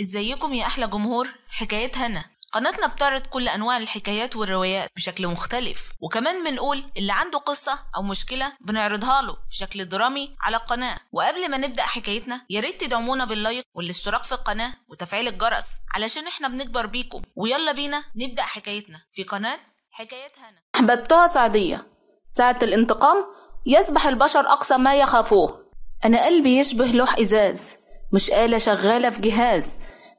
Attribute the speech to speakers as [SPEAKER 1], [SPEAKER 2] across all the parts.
[SPEAKER 1] ازيكم يا احلى جمهور حكايات هنا قناتنا بتعرض كل انواع الحكايات والروايات بشكل مختلف وكمان بنقول اللي عنده قصه او مشكله بنعرضها له في شكل درامي على القناه وقبل ما نبدا حكايتنا يا ريت تدعمونا باللايك والاشتراك في القناه وتفعيل الجرس علشان احنا بنكبر بيكم ويلا بينا نبدا حكايتنا في قناه حكايات هنا احببتها سعديه ساعه الانتقام يسبح البشر اقصى ما يخافوه انا قلبي يشبه لوح ازاز مش آلة شغالة في جهاز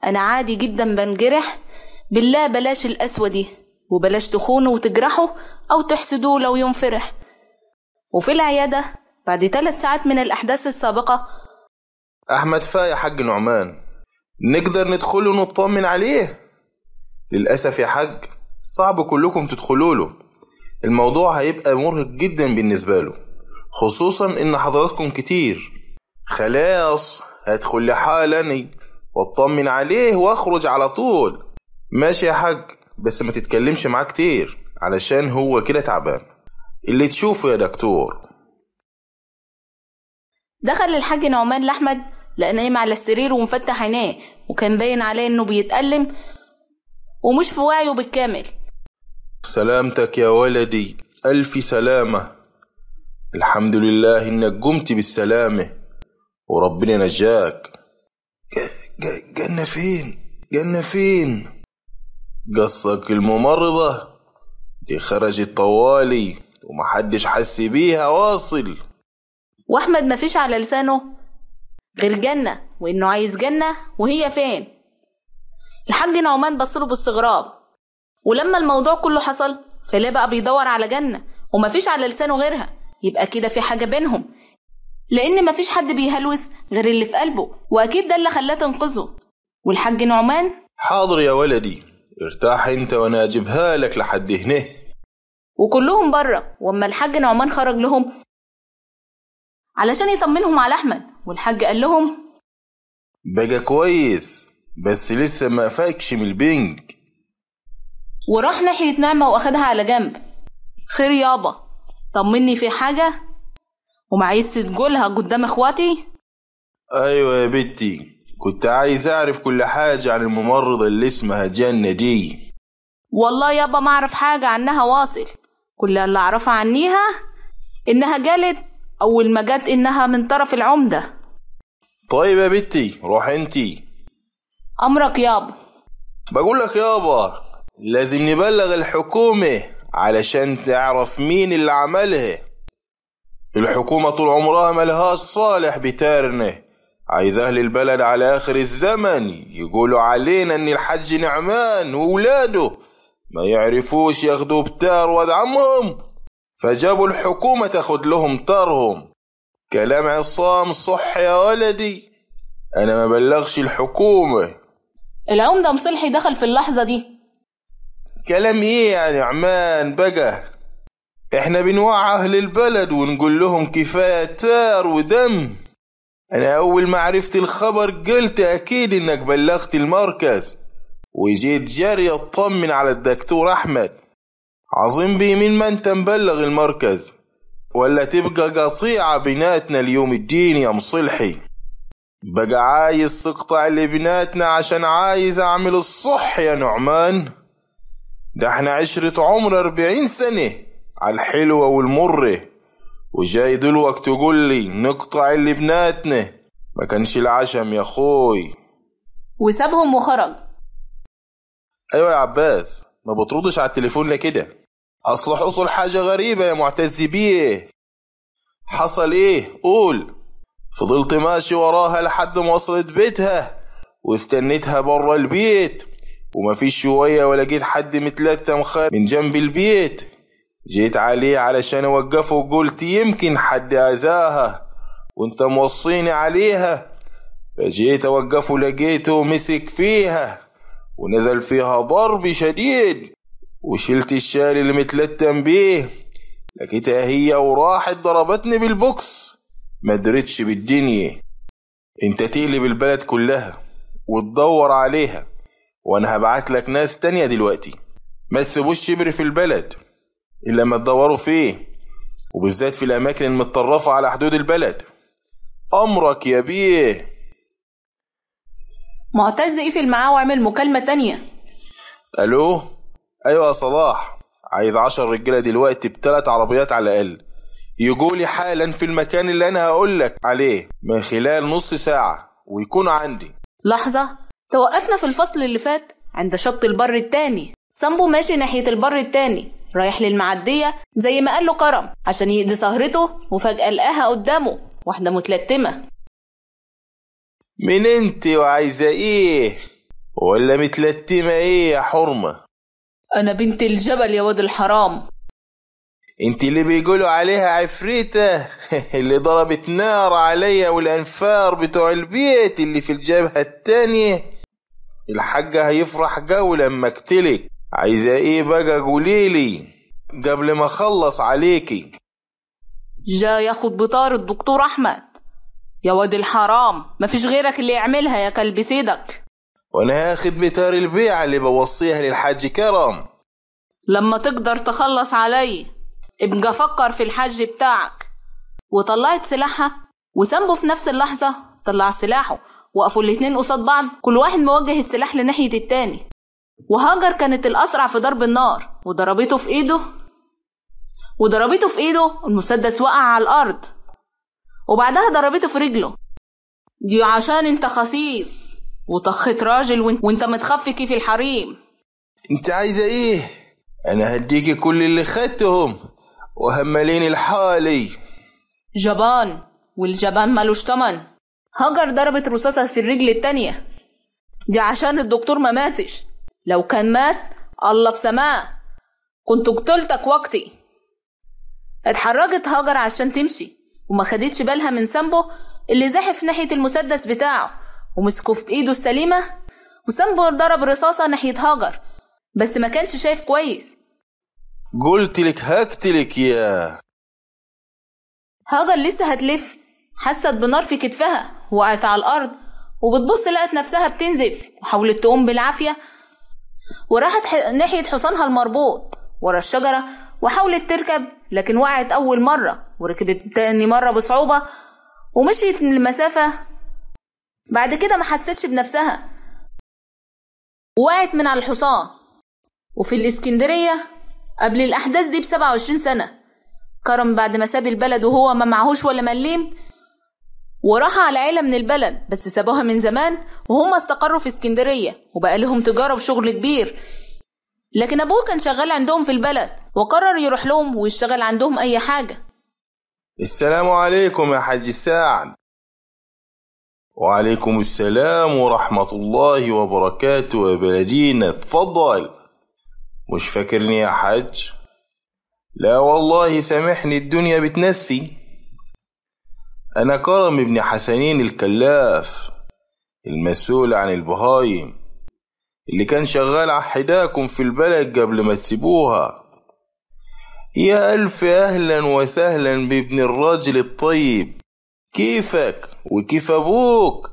[SPEAKER 1] أنا عادي جدا بنجرح بالله بلاش القسوة دي وبلاش تخونه وتجرحه أو تحسدوه لو ينفرح وفي العيادة بعد ثلاث ساعات من الأحداث السابقة
[SPEAKER 2] أحمد فا يا حاج نعمان نقدر ندخله ونطمن عليه للأسف يا حاج صعب كلكم تدخلوا له الموضوع هيبقى مرهق جدا بالنسبة له خصوصا إن حضراتكم كتير خلاص هدخل لحالني واطمن عليه واخرج على طول ماشي يا حاج بس ما تتكلمش معاه كتير علشان هو كده تعبان اللي تشوفه يا دكتور
[SPEAKER 1] دخل الحاج نعمان لأحمد لقى نايم على السرير ومفتح عيناه وكان باين عليه إنه بيتألم ومش في وعيه بالكامل
[SPEAKER 2] سلامتك يا ولدي ألف سلامة الحمد لله إنك قمت بالسلامة وربنا نجاك جنة فين جنة فين قصك الممرضة دي خرجت طوالي ومحدش حس بيها واصل
[SPEAKER 1] واحمد مفيش على لسانه غير جنة وانه عايز جنة وهي فين الحاج نعمان بصله باستغراب ولما الموضوع كله حصل خلاه بقى بيدور على جنة ومفيش على لسانه غيرها يبقى كده في حاجة بينهم لأن مفيش حد بيهلوس غير اللي في قلبه وأكيد ده اللي خلاه تنقذه والحاج نعمان
[SPEAKER 2] حاضر يا ولدي ارتاح انت وانا اجيبها لك لحد هنا
[SPEAKER 1] وكلهم بره واما الحاج نعمان خرج لهم علشان يطمنهم على احمد والحاج قال لهم
[SPEAKER 2] بقى كويس بس لسه ما فاكش من البنج
[SPEAKER 1] وراح ناحية نعمة واخدها على جنب خير يابا طمني في حاجة ومعايز تقولها قدام اخواتي
[SPEAKER 2] ايوه يا بنتي كنت عايز أعرف كل حاجة عن الممرضة اللي اسمها جنة دي
[SPEAKER 1] والله يابا ما أعرف حاجة عنها واصل كل اللي أعرفها عنيها إنها جالت أول ما جت إنها من طرف العمدة
[SPEAKER 2] طيب يا بنتي روح انتي أمرك يابا بقول لك يابا لازم نبلغ الحكومة علشان تعرف مين اللي عملها الحكومة طول عمرها ملهاش صالح بتارنه عايز أهل البلد على آخر الزمن يقولوا علينا إن الحج نعمان وولاده ما يعرفوش ياخدوا بتار واد عمهم فجابوا الحكومة تاخد لهم طارهم كلام عصام صح يا ولدي أنا ما بلغش الحكومة
[SPEAKER 1] العمدة مصلحي دخل في اللحظة دي
[SPEAKER 2] كلام إيه يعني عمان بقى إحنا بنوعي أهل البلد ونقول لهم كفاية تار ودم أنا أول ما عرفت الخبر قلت أكيد إنك بلغت المركز وجيت جري أطمن على الدكتور أحمد عظيم بيمين ما أنت مبلغ المركز ولا تبقى قطيعة بيناتنا اليوم الدين يا مصلحي بقى عايز تقطع اللي بيناتنا عشان عايز أعمل الصح يا نعمان ده احنا عشرة عمر أربعين سنة عالحلوة والمرة وجاي دلوقت تقول لي نقطع اللي بناتنا ما كانش العشم يا اخوي
[SPEAKER 1] وسابهم وخرج
[SPEAKER 2] ايوه يا عباس ما بتردش على التليفون كده اصل حصل حاجه غريبه يا معتز بيه حصل ايه قول فضلت ماشي وراها لحد ما وصلت بيتها واستنيتها بره البيت ومفيش شويه ولا جيت حد متلثم خارج من جنب البيت جيت عليه علشان اوقفه وقلت يمكن حد اذاها وانت موصيني عليها فجيت اوقفه لقيته مسك فيها ونزل فيها ضرب شديد وشلت الشال اللي متلتم بيه لقيتها هي وراحت ضربتني بالبوكس ما درتش بالدنيا انت تقلب البلد كلها وتدور عليها وانا هبعت لك ناس تانية دلوقتي ما تسيبوش شبر في البلد إلا ما تدوروا فيه وبالذات في الأماكن المتطرفة على حدود البلد أمرك يا بيه
[SPEAKER 1] معتز قفل معاه وعمل مكالمة تانية
[SPEAKER 2] ألو أيوة يا صلاح عايز عشر رجالة دلوقتي بتلات عربيات على الأقل يجولي حالا في المكان اللي أنا هقولك عليه من خلال نص ساعة ويكون عندي
[SPEAKER 1] لحظة توقفنا في الفصل اللي فات عند شط البر التاني سامبو ماشي ناحية البر التاني رايح للمعدية زي ما قال له كرم عشان يقضي سهرته وفجأة لقاها قدامه واحدة متلتمة
[SPEAKER 2] من انت وعايزة ايه ولا متلتمة ايه يا حرمة
[SPEAKER 1] انا بنت الجبل يا واد الحرام
[SPEAKER 2] انت اللي بيقولوا عليها عفريتة اللي ضربت نار عليا والانفار بتوع البيت اللي في الجبهة التانية الحاجة هيفرح جو لما اقتلك عايزة ايه بقى قوليلي قبل ما اخلص عليكي
[SPEAKER 1] جا ياخد بطار الدكتور احمد يا واد الحرام مفيش غيرك اللي يعملها يا كلب سيدك
[SPEAKER 2] وانا هاخد بطار البيعة اللي بوصيها للحاج كرم
[SPEAKER 1] لما تقدر تخلص علي ابقى فكر في الحاج بتاعك وطلعت سلاحها وسامبو في نفس اللحظة طلع سلاحه وقفوا الاتنين قصاد بعض كل واحد موجه السلاح لناحية التاني وهاجر كانت الأسرع في ضرب النار وضربته في إيده وضربته في إيده المسدس وقع على الأرض وبعدها ضربته في رجله دي عشان انت خسيس وطخت راجل وانت, وانت متخفي كيف الحريم
[SPEAKER 2] انت عايزة ايه؟ انا هديك كل اللي خدتهم وهمليني لحالي
[SPEAKER 1] جبان والجبان ملوش تمن هاجر ضربت رصاصة في الرجل التانية دي عشان الدكتور ما ماتش لو كان مات الله في سماه كنت قتلتك وقتي اتحركت هاجر عشان تمشي وما خدتش بالها من سامبو اللي زاحف ناحية المسدس بتاعه ومسكه في ايده السليمة وسامبو ضرب رصاصة ناحية هاجر بس ما كانش شايف كويس
[SPEAKER 2] قلت لك هكتلك يا
[SPEAKER 1] هاجر لسه هتلف حست بنار في كتفها وقعت على الأرض وبتبص لقت نفسها بتنزف وحاولت تقوم بالعافية وراحت ناحية حصانها المربوط ورا الشجرة وحاولت تركب لكن وقعت أول مرة وركبت تاني مرة بصعوبة ومشيت من المسافة بعد كده ما حستش بنفسها وقعت من على الحصان وفي الإسكندرية قبل الأحداث دي بسبعة وعشرين سنة كرم بعد ما ساب البلد وهو ما معهوش ولا مليم وراح على عيلة من البلد بس سابوها من زمان وهم استقروا في اسكندرية وبقى لهم تجارة وشغل كبير لكن أبوه كان شغال عندهم في البلد وقرر يروح لهم ويشتغل عندهم أي حاجة
[SPEAKER 2] السلام عليكم يا حاج سعد وعليكم السلام ورحمة الله وبركاته يا بلدينا اتفضل مش فاكرني يا حاج لا والله سامحني الدنيا بتنسي أنا كرم ابن حسنين الكلاف المسؤول عن البهايم اللي كان شغال عحداكم في البلد قبل ما تسيبوها يا ألف أهلا وسهلا بابن الراجل الطيب كيفك وكيف أبوك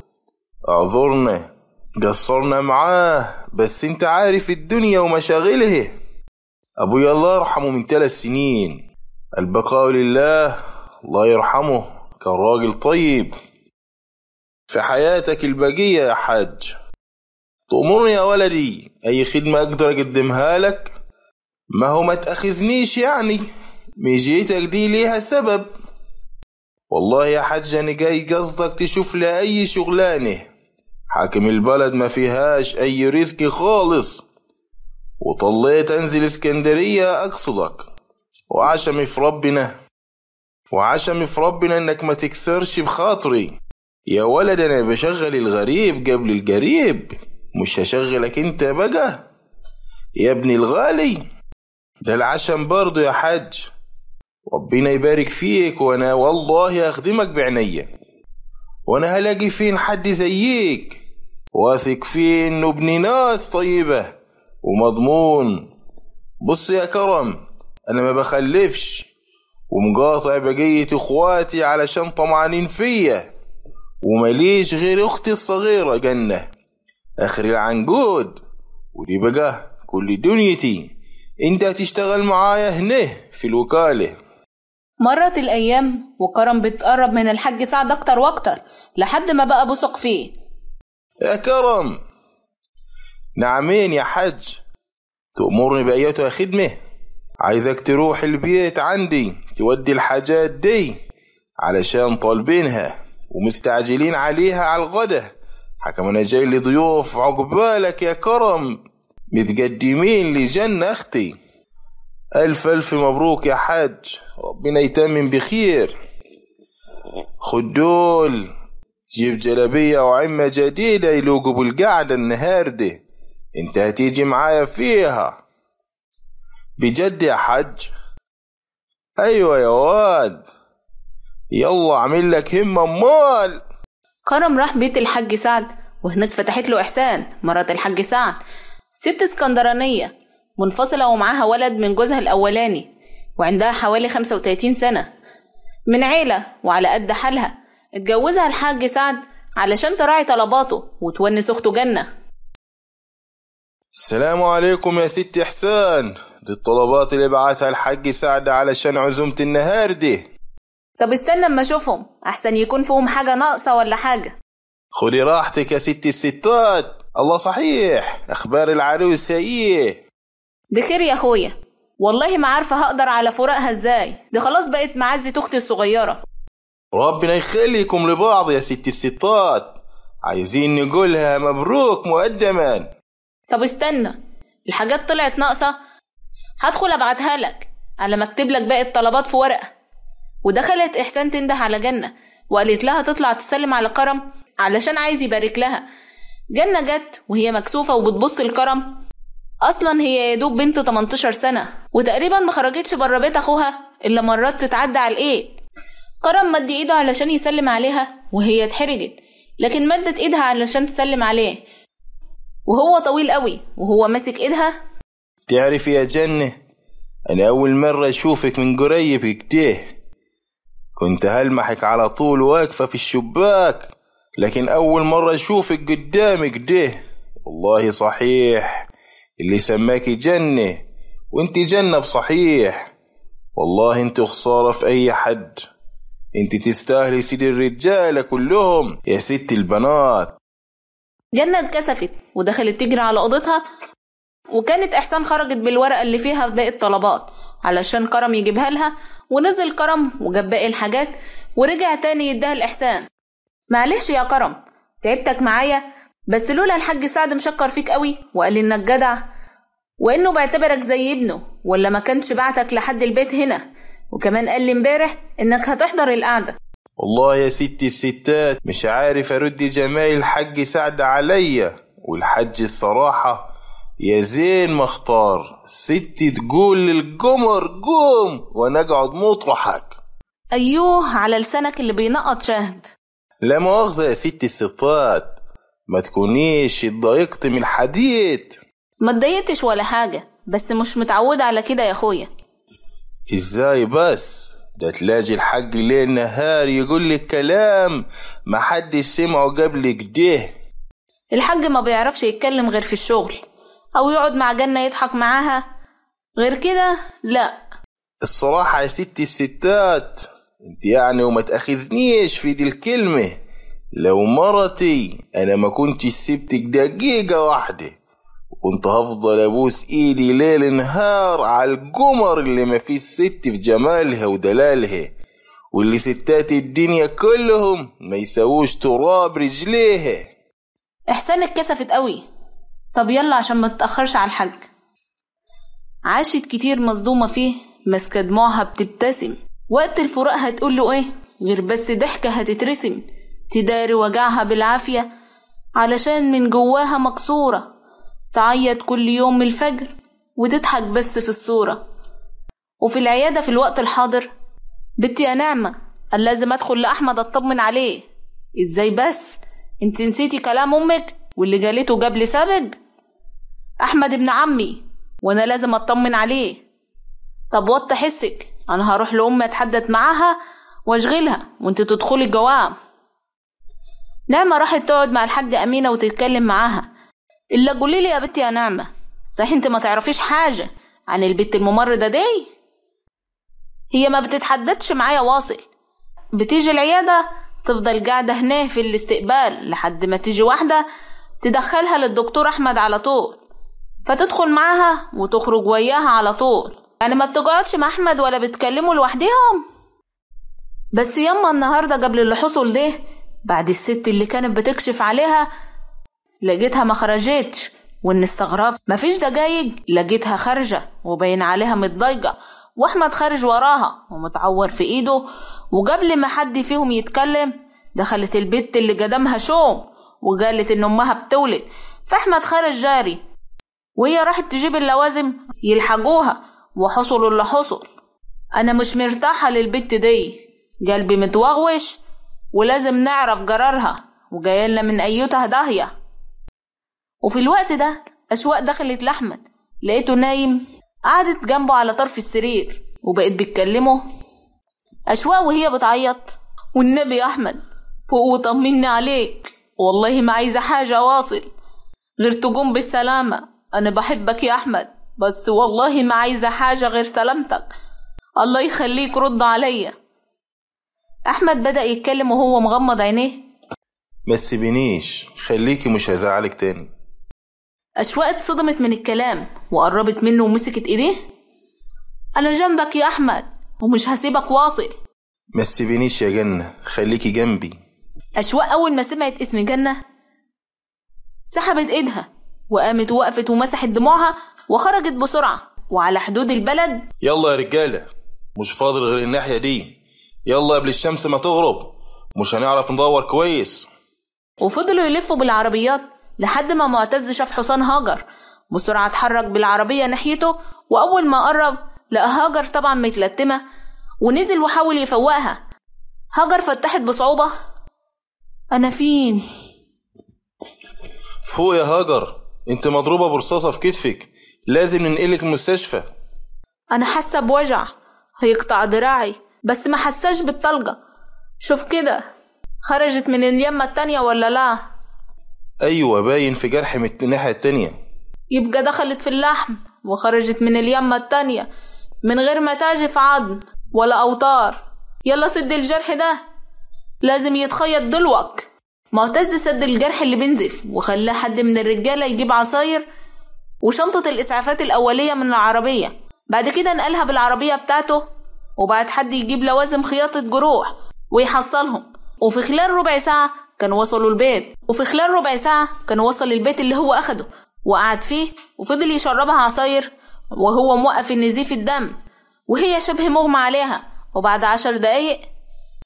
[SPEAKER 2] أعذرنا قصرنا معاه بس انت عارف الدنيا ومشاغله أبويا الله يرحمه من ثلاث سنين البقاء لله الله يرحمه كان راجل طيب في حياتك البقية يا حاج تأمرني يا ولدي أي خدمة أقدر أقدمها لك ما هو ما تأخذنيش يعني مجيتك دي ليها سبب والله يا حاج أنا جاي قصدك تشوف لي أي شغلانة حاكم البلد ما فيهاش أي رزق خالص وطليت أنزل اسكندرية أقصدك وعشم في ربنا وعشم في ربنا انك ما تكسرش بخاطري يا ولد انا بشغل الغريب قبل القريب مش هشغلك انت بقى يا ابني الغالي ده العشم برضه يا حاج ربنا يبارك فيك وانا والله هخدمك بعينيا وانا هلاقي فين حد زيك واثق فيه انه ابن ناس طيبة ومضمون بص يا كرم انا ما بخلفش ومقاطع بقية إخواتي علشان طمعانين فيا ومليش غير أختي الصغيرة جنة آخر العنقود ودي بقى كل دنيتي انت هتشتغل معايا هنا في الوكالة
[SPEAKER 1] مرت الأيام وكرم بتقرب من الحاج سعد أكتر وأكتر لحد ما بقى بثق فيه
[SPEAKER 2] يا كرم نعمين يا حج تأمرني بأيتها خدمة عايزك تروح البيت عندي تودي الحاجات دي علشان طالبينها ومستعجلين عليها على الغدا حكم انا جاي لضيوف عقبالك يا كرم متقدمين لجنة اختي الف الف مبروك يا حاج ربنا يتمم بخير خد دول جيب جلابية وعمة جديدة يلوقوا بالقعدة النهار دي انت هتيجي معايا فيها بجد يا حج أيوة يا واد يلا عامل لك
[SPEAKER 1] همة أمال كرم راح بيت الحاج سعد وهناك فتحت له إحسان مرات الحاج سعد ست اسكندرانية منفصلة ومعاها ولد من جوزها الأولاني وعندها حوالي 35 سنة من عيلة وعلى قد حالها اتجوزها الحاج سعد علشان تراعي طلباته وتونس أخته جنة
[SPEAKER 2] السلام عليكم يا ست إحسان دي الطلبات اللي بعتها الحاج سعد علشان عزومة النهار دي
[SPEAKER 1] طب استنى اما اشوفهم احسن يكون فيهم حاجة ناقصة ولا حاجة
[SPEAKER 2] خدي راحتك يا ست الستات الله صحيح اخبار العروسة ايه
[SPEAKER 1] بخير يا اخويا والله ما عارفة هقدر على فراقها ازاي دي خلاص بقت معزة اختي الصغيرة
[SPEAKER 2] ربنا يخليكم لبعض يا ست الستات عايزين نقولها مبروك مقدما
[SPEAKER 1] طب استنى الحاجات طلعت ناقصة هدخل ابعتها لك على ما اكتب لك باقي الطلبات في ورقة ودخلت إحسان تنده على جنة وقالت لها تطلع تسلم على كرم علشان عايز يبارك لها جنة جت وهي مكسوفة وبتبص لكرم أصلا هي يا دوب بنت 18 سنة وتقريبا ما خرجتش بره بيت أخوها إلا مرات تتعدى على الإيد كرم مد إيده علشان يسلم عليها وهي اتحرجت لكن مدت إيدها علشان تسلم عليه وهو طويل قوي وهو ماسك ايدها
[SPEAKER 2] تعرف يا جنة أنا أول مرة أشوفك من قريب كده كنت هلمحك على طول واقفة في الشباك لكن أول مرة أشوفك قدامي كده والله صحيح اللي سماكي جنة وانت جنة بصحيح والله انت خسارة في أي حد انت تستاهلي سيد الرجالة كلهم يا ست البنات
[SPEAKER 1] جنة اتكسفت ودخلت تجري على أوضتها وكانت إحسان خرجت بالورقة اللي فيها باقي الطلبات علشان كرم يجيبها لها ونزل كرم وجاب باقي الحاجات ورجع تاني يديها لإحسان معلش يا كرم تعبتك معايا بس لولا الحاج سعد مشكر فيك قوي وقال انك جدع وانه بيعتبرك زي ابنه ولا ما كانش بعتك لحد البيت هنا وكمان قال لي امبارح انك هتحضر القعده
[SPEAKER 2] والله يا ستي الستات مش عارف ارد جمال الحج سعد عليا والحج الصراحة يا زين مختار ستي تقول للجمر جوم وانا اقعد مطرحك
[SPEAKER 1] ايوه على لسانك اللي بينقط شهد
[SPEAKER 2] لا مؤاخذة يا ستي الستات ما تكونيش اتضايقت
[SPEAKER 1] من الحديث ما اتضايقتش ولا حاجة بس مش متعودة على كده يا اخويا
[SPEAKER 2] ازاي بس ده تلاقي الحاج ليل نهار يقول الكلام كلام محدش سمعه قبل كده
[SPEAKER 1] الحاج ما بيعرفش يتكلم غير في الشغل أو يقعد مع جنة يضحك معاها غير كده لأ
[SPEAKER 2] الصراحة يا ستي الستات انت يعني وما تأخذنيش في دي الكلمة لو مرتي أنا ما كنتش سبتك دقيقة واحدة وكنت هفضل ابوس ايدي ليل نهار على القمر اللي ما فيه ست في جمالها ودلالها واللي ستات الدنيا كلهم ما يسووش تراب رجليها
[SPEAKER 1] احسان اتكسفت قوي طب يلا عشان ما تتاخرش على الحج عاشت كتير مصدومه فيه ماسكه دموعها بتبتسم وقت الفراق هتقول له ايه غير بس ضحكه هتترسم تداري وجعها بالعافيه علشان من جواها مكسوره تعيط كل يوم من الفجر وتضحك بس في الصورة وفي العيادة في الوقت الحاضر بنتي يا نعمة قال لازم أدخل لأحمد أطمن عليه إزاي بس أنت نسيتي كلام أمك واللي جالته قبل سابق أحمد ابن عمي وأنا لازم أطمن عليه طب وطي حسك أنا هروح لأمي أتحدث معاها وأشغلها وأنت تدخلي الجواب نعمة راحت تقعد مع الحاجة أمينة وتتكلم معاها إلا قولي لي يا بنتي يا نعمة صحيح أنت ما تعرفيش حاجة عن البت الممرضة دي هي ما بتتحددش معايا واصل بتيجي العيادة تفضل قاعدة هنا في الاستقبال لحد ما تيجي واحدة تدخلها للدكتور أحمد على طول فتدخل معاها وتخرج وياها على طول يعني ما بتقعدش مع أحمد ولا بتكلموا لوحديهم بس يما النهاردة قبل اللي حصل ده بعد الست اللي كانت بتكشف عليها لقيتها ما خرجتش وإن استغربت مفيش دجايج لقيتها خارجة وباين عليها متضايقة وأحمد خارج وراها ومتعور في إيده وقبل ما حد فيهم يتكلم دخلت البت اللي قدامها شوم وقالت إن أمها بتولد فأحمد خرج جاري وهي راحت تجيب اللوازم يلحقوها وحصل اللي حصل أنا مش مرتاحة للبت دي قلبي متوغوش ولازم نعرف قرارها وجايلنا من أيوتها داهية وفي الوقت ده أشواق دخلت لأحمد لقيته نايم قعدت جنبه على طرف السرير وبقت بتكلمه أشواق وهي بتعيط والنبي يا أحمد فوق وطمني عليك والله ما عايزة حاجة واصل غير تقوم بالسلامة أنا بحبك يا أحمد بس والله ما عايزة حاجة غير سلامتك الله يخليك رد عليا أحمد بدأ يتكلم وهو مغمض عينيه
[SPEAKER 2] بس بنيش خليكي مش هزعلك تاني
[SPEAKER 1] أشواق اتصدمت من الكلام وقربت منه ومسكت إيديه أنا جنبك يا أحمد ومش هسيبك واصل
[SPEAKER 2] ما تسيبينيش يا جنة خليكي
[SPEAKER 1] جنبي أشواق أول ما سمعت اسم جنة سحبت إيدها وقامت وقفت ومسحت دموعها وخرجت بسرعة وعلى حدود البلد
[SPEAKER 2] يلا يا رجالة مش فاضل غير الناحية دي يلا قبل الشمس ما تغرب مش هنعرف ندور كويس
[SPEAKER 1] وفضلوا يلفوا بالعربيات لحد ما معتز شاف حصان هاجر بسرعة اتحرك بالعربية ناحيته وأول ما قرب لقى هاجر طبعا متلتمة ونزل وحاول يفوقها هاجر فتحت بصعوبة أنا فين؟
[SPEAKER 2] فوق يا هاجر انت مضروبة برصاصة في كتفك لازم ننقلك المستشفى
[SPEAKER 1] أنا حاسة بوجع هيقطع دراعي بس ما حساش بالطلقة شوف كده خرجت من اليمة التانية ولا لا
[SPEAKER 2] أيوة باين في جرح من الناحية التانية
[SPEAKER 1] يبقى دخلت في اللحم وخرجت من اليمة التانية من غير ما تعجف عظم ولا أوتار يلا سد الجرح ده لازم يتخيط دلوك معتز سد الجرح اللي بينزف وخلاه حد من الرجالة يجيب عصاير وشنطة الإسعافات الأولية من العربية بعد كده نقلها بالعربية بتاعته وبعد حد يجيب لوازم خياطة جروح ويحصلهم وفي خلال ربع ساعة كان وصلوا البيت وفي خلال ربع ساعة كان وصل البيت اللي هو أخده وقعد فيه وفضل يشربها عصاير وهو موقف النزيف الدم وهي شبه مغمى عليها وبعد عشر دقايق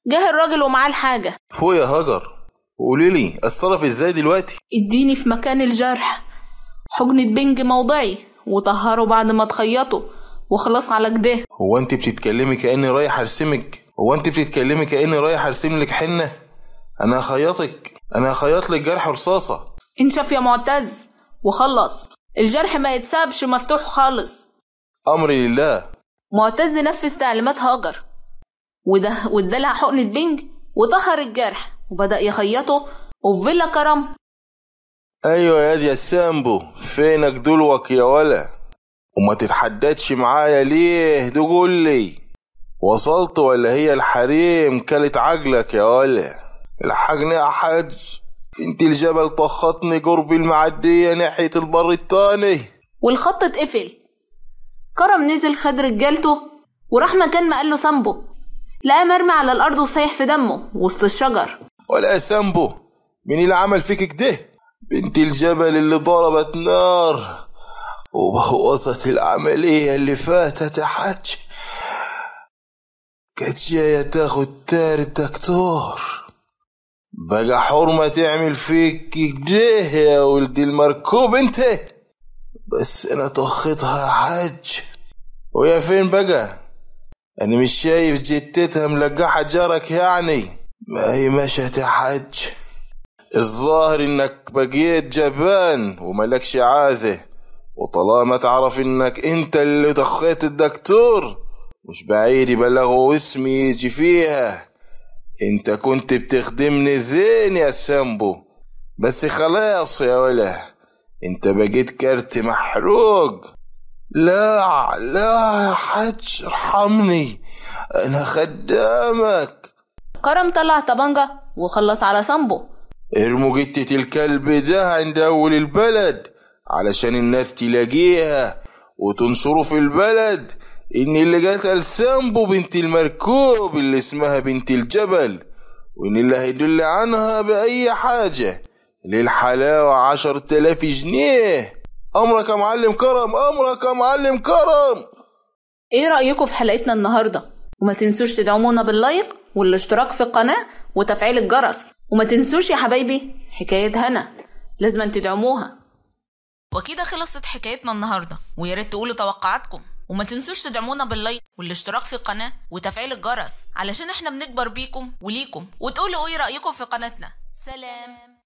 [SPEAKER 1] جه الراجل ومعاه الحاجة
[SPEAKER 2] فوق يا هجر قولي لي اتصرف ازاي دلوقتي
[SPEAKER 1] اديني في مكان الجرح حقنة بنج موضعي وطهره بعد ما تخيطه وخلاص على كده
[SPEAKER 2] هو انت بتتكلمي كاني رايح ارسمك هو انت بتتكلمي كاني رايح ارسم لك حنه انا هخيطك انا هخيط لك جرح رصاصه
[SPEAKER 1] انشف يا معتز وخلص الجرح ما يتسابش مفتوح خالص
[SPEAKER 2] امري لله
[SPEAKER 1] معتز نفذ تعليمات هاجر وده وادالها حقنه بنج وطهر الجرح وبدا يخيطه وفيلا كرم
[SPEAKER 2] ايوه يا دي يا سامبو فينك دلوك يا ولا وما تتحددش معايا ليه دول لي وصلت ولا هي الحريم كلت عجلك يا ولا الحقني حاج انت الجبل طختني قرب المعدية ناحية البر التاني
[SPEAKER 1] والخط اتقفل كرم نزل خد رجالته وراح مكان ما قال له سامبو لقى مرمي على الأرض وسايح في دمه وسط الشجر
[SPEAKER 2] ولا سامبو مين اللي عمل فيك كده؟ بنت الجبل اللي ضربت نار وبوظت العملية اللي فاتت يا حاج كانت جاية تاخد تار الدكتور بقى حرمة تعمل فيك جيه يا ولدي المركوب انت بس انا طخيتها يا ويا فين بقى انا مش شايف جتتها ملقحة جارك يعني ما هي مشت يا حج الظاهر انك بقيت جبان وملكش عازه وطالما تعرف انك انت اللي طخيت الدكتور مش بعيد يبلغوا اسمي يجي فيها انت كنت بتخدمني زين يا سامبو بس خلاص يا ولا انت بقيت كارت محروق لا لا يا حج ارحمني انا خدامك
[SPEAKER 1] كرم طلع طبنجة وخلص على سامبو
[SPEAKER 2] ارموا جتة الكلب ده عند اول البلد علشان الناس تلاقيها وتنشره في البلد ان اللي قتل سامبو بنت المركوب اللي اسمها بنت الجبل وان اللي هيدل عنها باي حاجة للحلاوة عشر تلاف جنيه امرك يا معلم كرم امرك يا معلم كرم
[SPEAKER 1] ايه رأيكم في حلقتنا النهاردة وما تنسوش تدعمونا باللايك والاشتراك في القناة وتفعيل الجرس وما تنسوش يا حبايبي حكاية هنا لازم تدعموها وكده خلصت حكايتنا النهارده ويا ريت تقولوا توقعاتكم وما تنسوش تدعمونا باللايك والاشتراك في القناة وتفعيل الجرس علشان احنا بنكبر بيكم وليكم وتقولوا ايه رأيكم في قناتنا سلام